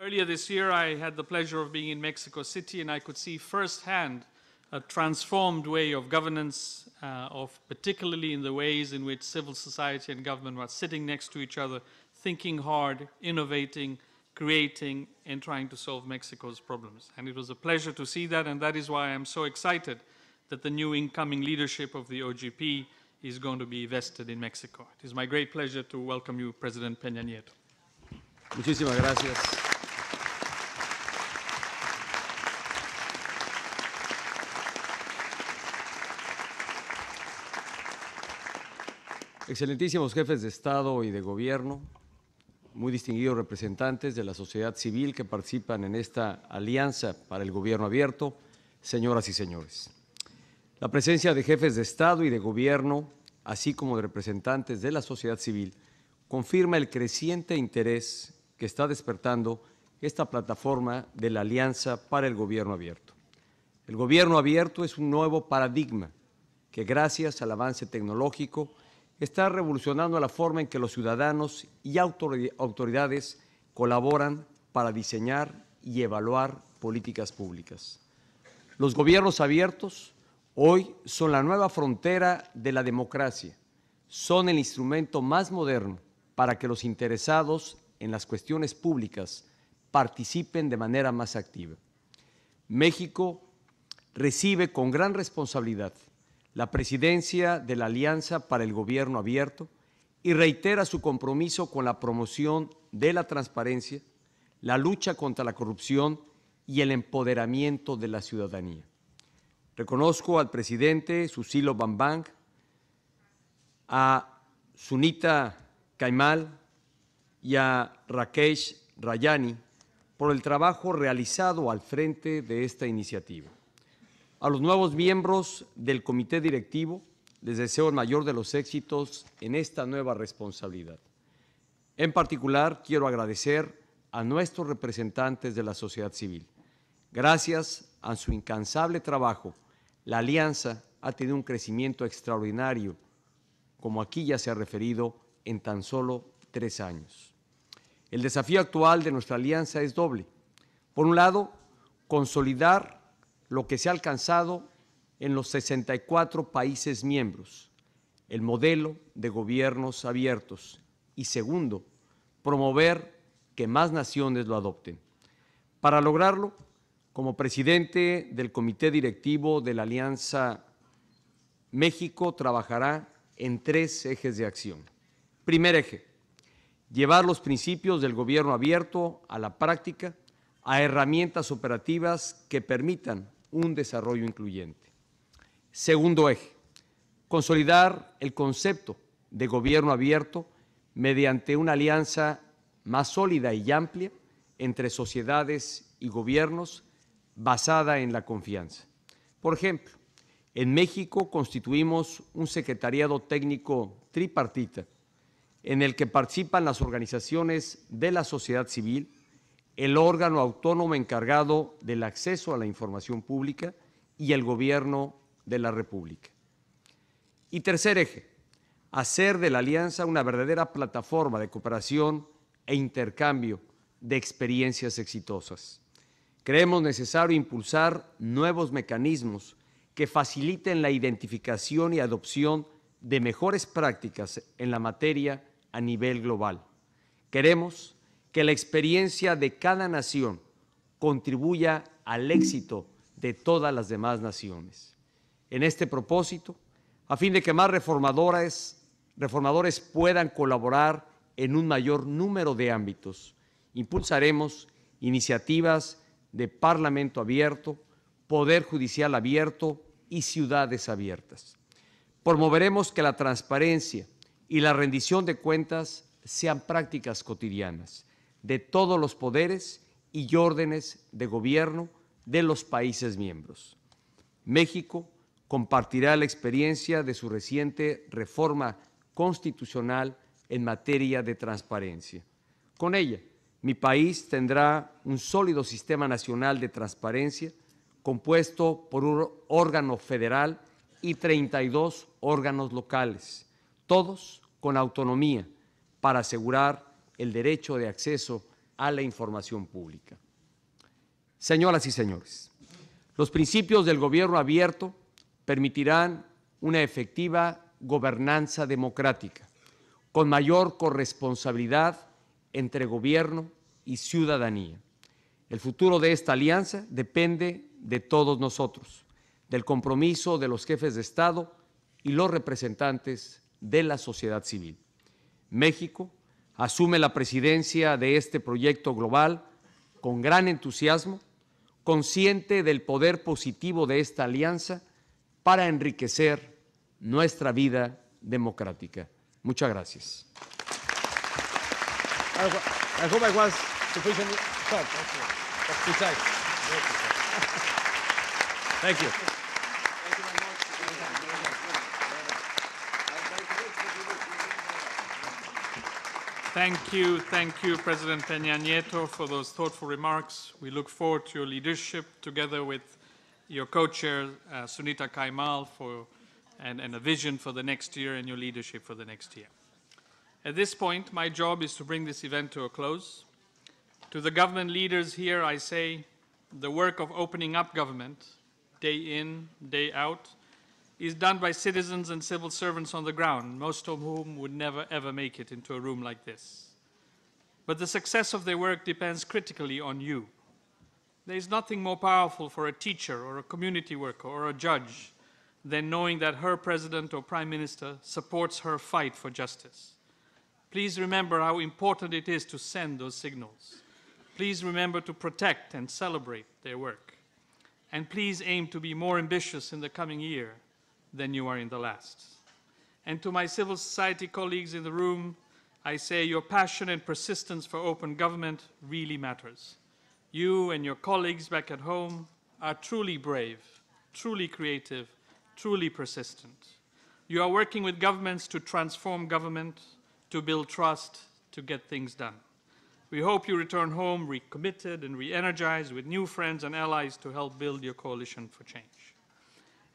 Earlier this year, I had the pleasure of being in Mexico City, and I could see firsthand a transformed way of governance, uh, of particularly in the ways in which civil society and government were sitting next to each other, thinking hard, innovating, creating, and trying to solve Mexico's problems. And it was a pleasure to see that, and that is why I'm so excited that the new incoming leadership of the OGP is going to be vested in Mexico. It is my great pleasure to welcome you, President Peña Nieto. Muchísimas gracias. Excelentísimos jefes de Estado y de Gobierno, muy distinguidos representantes de la sociedad civil que participan en esta alianza para el gobierno abierto, señoras y señores. La presencia de jefes de Estado y de Gobierno, así como de representantes de la sociedad civil, confirma el creciente interés que está despertando esta plataforma de la Alianza para el Gobierno Abierto. El Gobierno Abierto es un nuevo paradigma que gracias al avance tecnológico está revolucionando la forma en que los ciudadanos y autoridades colaboran para diseñar y evaluar políticas públicas. Los gobiernos abiertos hoy son la nueva frontera de la democracia, son el instrumento más moderno para que los interesados en las cuestiones públicas participen de manera más activa. México recibe con gran responsabilidad la presidencia de la Alianza para el Gobierno Abierto y reitera su compromiso con la promoción de la transparencia, la lucha contra la corrupción y el empoderamiento de la ciudadanía. Reconozco al presidente Susilo Bambang, a Sunita Kaimal y a Rakesh Rayani por el trabajo realizado al frente de esta iniciativa. A los nuevos miembros del comité directivo les deseo el mayor de los éxitos en esta nueva responsabilidad. En particular, quiero agradecer a nuestros representantes de la sociedad civil. Gracias a su incansable trabajo, la Alianza ha tenido un crecimiento extraordinario, como aquí ya se ha referido, en tan solo tres años. El desafío actual de nuestra alianza es doble. Por un lado, consolidar lo que se ha alcanzado en los 64 países miembros, el modelo de gobiernos abiertos y segundo, promover que más naciones lo adopten. Para lograrlo, como presidente del Comité Directivo de la Alianza, México trabajará en tres ejes de acción. Primer eje, llevar los principios del gobierno abierto a la práctica, a herramientas operativas que permitan un desarrollo incluyente. Segundo eje, consolidar el concepto de gobierno abierto mediante una alianza más sólida y amplia entre sociedades y gobiernos basada en la confianza. Por ejemplo, en México constituimos un secretariado técnico tripartita en el que participan las organizaciones de la sociedad civil, el órgano autónomo encargado del acceso a la información pública y el gobierno de la República. Y tercer eje, hacer de la alianza una verdadera plataforma de cooperación e intercambio de experiencias exitosas. Creemos necesario impulsar nuevos mecanismos que faciliten la identificación y adopción de mejores prácticas en la materia a nivel global. Queremos que la experiencia de cada nación contribuya al éxito de todas las demás naciones. En este propósito, a fin de que más reformadores, reformadores puedan colaborar en un mayor número de ámbitos, impulsaremos iniciativas de Parlamento abierto, Poder Judicial abierto y ciudades abiertas. Promoveremos que la transparencia y la rendición de cuentas sean prácticas cotidianas de todos los poderes y órdenes de gobierno de los países miembros. México compartirá la experiencia de su reciente reforma constitucional en materia de transparencia. Con ella, mi país tendrá un sólido sistema nacional de transparencia compuesto por un órgano federal y 32 órganos locales, todos con autonomía para asegurar el derecho de acceso a la información pública. Señoras y señores, los principios del gobierno abierto permitirán una efectiva gobernanza democrática, con mayor corresponsabilidad entre gobierno y ciudadanía. El futuro de esta alianza depende de todos nosotros, del compromiso de los jefes de Estado y los representantes de la sociedad civil. México asume la presidencia de este proyecto global con gran entusiasmo, consciente del poder positivo de esta alianza para enriquecer nuestra vida democrática. Muchas gracias. Thank you. Thank you, President Peña Nieto, for those thoughtful remarks. We look forward to your leadership together with your co-chair, uh, Sunita Kaimal, for, and, and a vision for the next year and your leadership for the next year. At this point, my job is to bring this event to a close. To the government leaders here, I say the work of opening up government, day in, day out, is done by citizens and civil servants on the ground, most of whom would never ever make it into a room like this. But the success of their work depends critically on you. There is nothing more powerful for a teacher or a community worker or a judge than knowing that her president or prime minister supports her fight for justice. Please remember how important it is to send those signals. Please remember to protect and celebrate their work. And please aim to be more ambitious in the coming year than you are in the last. And to my civil society colleagues in the room, I say your passion and persistence for open government really matters. You and your colleagues back at home are truly brave, truly creative, truly persistent. You are working with governments to transform government, to build trust, to get things done. We hope you return home recommitted and re-energized with new friends and allies to help build your coalition for change.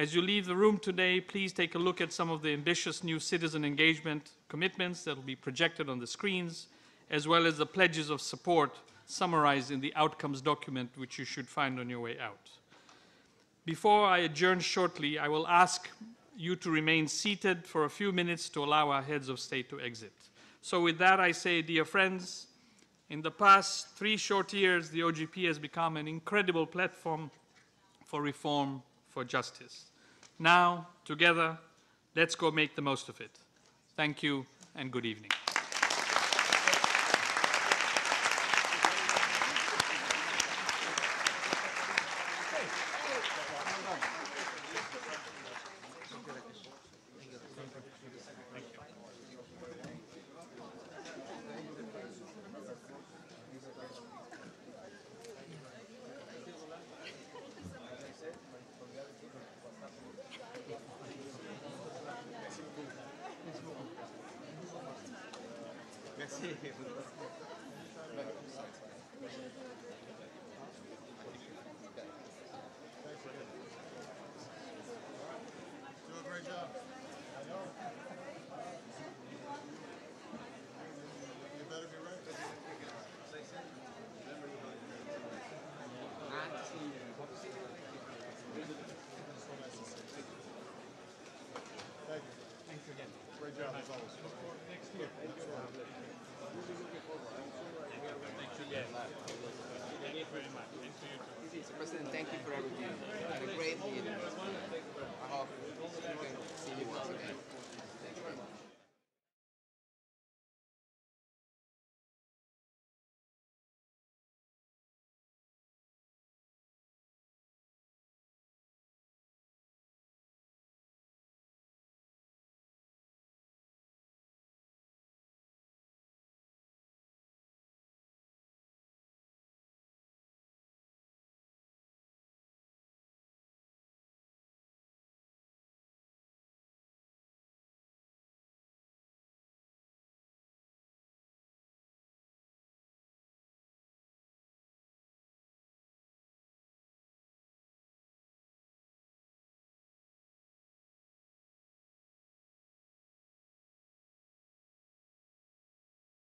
As you leave the room today, please take a look at some of the ambitious new citizen engagement commitments that will be projected on the screens, as well as the pledges of support summarized in the outcomes document, which you should find on your way out. Before I adjourn shortly, I will ask you to remain seated for a few minutes to allow our heads of state to exit. So with that, I say, dear friends, in the past three short years, the OGP has become an incredible platform for reform, for justice. Now, together, let's go make the most of it. Thank you and good evening. Sí, Thank you for everything. You had a great meeting. I hope we can see you once again.